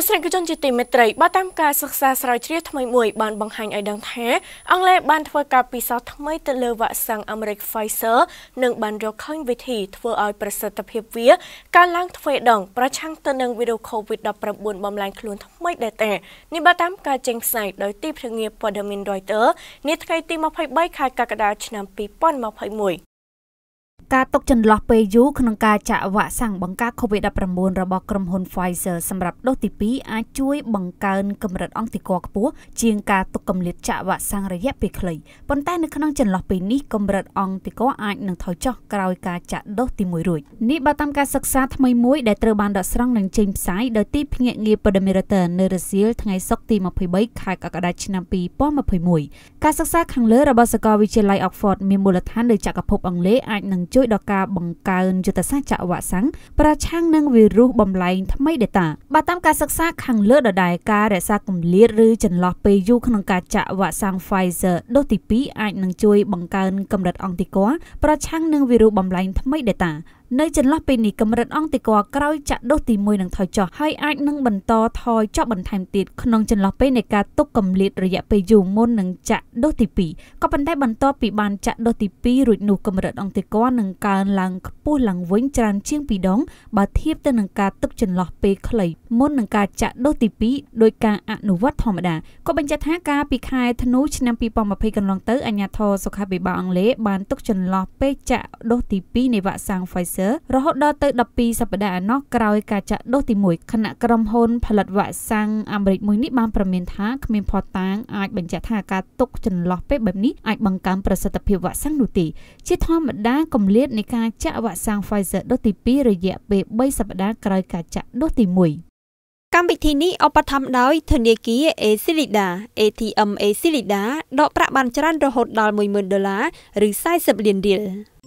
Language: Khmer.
ទស្សនិកជនជាទីមេត្រីបើតាមការសិក្សាស្រាវជ្រាវថ្មីមួយ បានបង្ហាញឲ្យដឹងថាអង់គ្លេសបានធ្វើការពិសោធន៍ថ្មីទៅលើវ៉ាក់សាំងអាមេរិក Pfizer និងបានរកឃើញវិធីធ្វើឲ្យប្រសិទ្ធភាពវាកើនឡើងទ្វេដង ប្រឆាំងទៅនឹងវីរុស COVID-19 បំលែងខ្លួនថ្មីដែលតែនេះបើតាមការចេញផ្សាយដោយទីភ្នាក់ងារព័ត៌មាន Reuters នាថ្ងៃទី23ខែកក្កដាឆ្នាំ2021ការຕົកចន្លោះពេលយូរក្នុងការចាក់វ៉ាក់សាំងបង្ការ COVID-19 របស់ក្រុមហ៊ុន Pfizer សម្រាប់ដូសទី2អាចជួយ បង្កើនកម្រិតអង្គតិកខ្ពស់ជាងការຕົកកម្រិតចាក់វ៉ាក់សាំងរយៈពេលខ្លីប៉ុន្តែនៅក្នុងចន្លោះពេលនេះកម្រិតអង្គតិកអាចនឹងថយចុះក្រោយការចាក់ដូសទី1រួចនេះបើតាមការសិក្សាថ្មីមួយដែលត្រូវបានដកស្រង់និងចេញផ្សាយដោយទី ភ្នាក់ងារព័ត៌មានរដ្ឋនៅរុស្ស៊ីថ្ងៃសុក្រទី23ខែកក្កដាឆ្នាំ2021ការសិក្សាខាងលើរបស់សាកលវិទ្យាល័យ Oxford មានមូលដ្ឋានលើចក្រភពអង់គ្លេសអាចនឹងជជួយដល់ការបង្កើនយុទ្ធសាស្ត្រចាក់វ៉ាក់សាំងប្រឆាំងនឹងវីរុសបំលែងថ្មីដេតាបើតាមការសិក្សាខាងលើដដែលការរក្សាគម្លាតឬចន្លោះពេលយូរក្នុងការចាក់វ៉ាក់សាំង Pfizer ដូសទី2អាចនឹងជួយបង្កើនកម្រិតអង្គតិកោប្រឆាំងនឹងវីរុសបំលែងថ្មីដេតានៅចន្លោះពេលនេះកម្រិតអង្គតិកោក្រោយចាក់ដូសទី1នឹងថយចុះហើយអាចនឹងបន្តថយចុះបន្ថែមទៀតក្នុងចន្លោះពេលនៃការទុកកម្លៀតរយៈពេលយូរមុននឹងចាក់ដូសទី2ក៏ប៉ុន្តែបន្ទាប់ពីបានចាក់ដូសទី2រួចនោះកម្រិតអង្គតិកោនឹងកើនឡើងខ្ពស់ឡើងវិញច្រើនជាង2ដងបើធៀបទៅនឹងការទុកចន្លោះពេលខ្លីមុននឹងការចាក់ដូសទី2ដោយការអនុវត្តធម្មតាក៏បញ្ជាក់ថាការពីខែធ្នូឆ្នាំ2020កន្លងទៅអាជ្ញាធរសុខាភិបាលអង់គ្លេសបានទុកចន្លោះពេលចាក់ដូសទី2នៃវ៉ាក់សាំង Pfizer Pfizer រហូតដល់ទៅ12សប្តាហ៍ណោះក្រោយការចាក់ដូសទី1ខណៈក្រុមហ៊ុនផលិតវ៉ាក់សាំងអាមេរិកមួយនេះបានប្រមានថាគ្មានភស្តុតាងអាចបញ្ជាក់ថាការទុកចន្លោះពេលបែបនេះអាចបង្កើនប្រសិទ្ធភាពវ៉ាក់សាំងនោះទេជាធម្មតាគម្លាតនៃការចាក់វ៉ាក់សាំង Pfizer ដូសទី2រយៈពេល3សប្តាហ៍ក្រោយការចាក់ដូសទី1កម្មវិធីនេះឧបត្ថម្ភដោយធនាគារ Acelida ATM Acelida ដកប្រាក់បានច្រើនរហូតដល់10,000ដុល្លារឬ40លានរៀល។